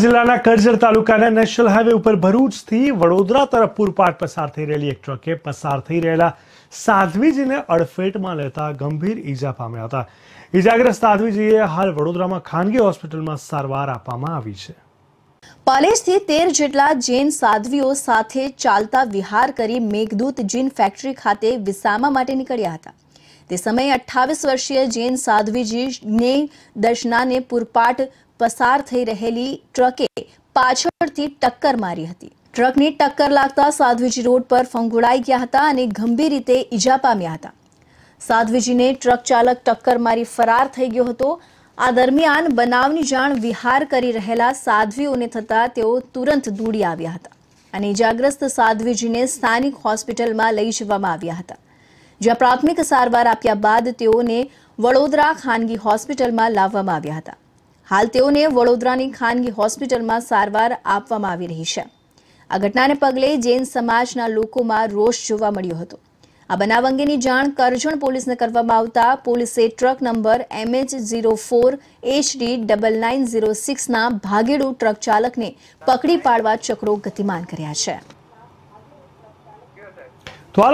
જિલ્લાના કરજણ તાલુકાના national highway ઉપર ભરૂચથી વડોદરા તરફ પૂરપાટ પસાર થઈ રહેલી એક ટ્રકે પસાર થઈ રહેલા સાધ્વીજીને અડફેટમાં લેતા ગંભીર ઈજા પામ્યા હતા ઈજાગ્રસ્ત સાધ્વીજીએ હાલ વડોદરામાં ખાનગી હોસ્પિટલમાં સારવાર આપવામાં આવી છે પાલેજથી તેર જેટલા જૈન સાધ્વીઓ સાથે ચાલતા વિહાર કરી મેઘદૂત જીન ફેક્ટરી ખાતે વિસામા માટે નીકળ્યા હતા તે સમયે અઠ્ઠાવીસ વર્ષીય જૈન સાધ્વીજીને દર્શનાને પૂરપાટ પસાર થઈ રહેલી ટ્રકે પાછળથી ટક્કર મારી હતી ટ્રકની ટક્કર લાગતા સાધ્વીજી રોડ પર ફંગોળાઈ ગયા હતા અને ગંભીર રીતે ઈજા પામ્યા હતા સાધ્વીજીને ટ્રક ચાલક ટક્કર મારી ફરાર થઈ ગયો હતો આ દરમિયાન બનાવની જાણ વિહાર કરી રહેલા સાધ્વીઓને થતાં તેઓ તુરંત દોડી આવ્યા હતા અને ઇજાગ્રસ્ત સાધ્વીજીને સ્થાનિક હોસ્પિટલમાં લઈ જવામાં આવ્યા હતા જ્યાં પ્રાથમિક સારવાર આપ્યા બાદ તેઓને વડોદરા ખાનગી હોસ્પિટલમાં લાવવામાં આવ્યા હતા હાલ તેઓને વડોદરાની ખાનગી હોસ્પિટલમાં સારવાર આપવામાં આવી રહી છે આ ઘટનાને પગલે જૈન સમાજના લોકોમાં રોષ જોવા મળ્યો હતો આ બનાવ અંગેની જાણ કરજણ પોલીસને કરવામાં આવતા પોલીસે truck number MH zero four HD double nine zero સિક્સના ભાગેડુ ટ્રક ચાલકને પકડી પાડવા ચક્રો ગતિમાન કર્યા છે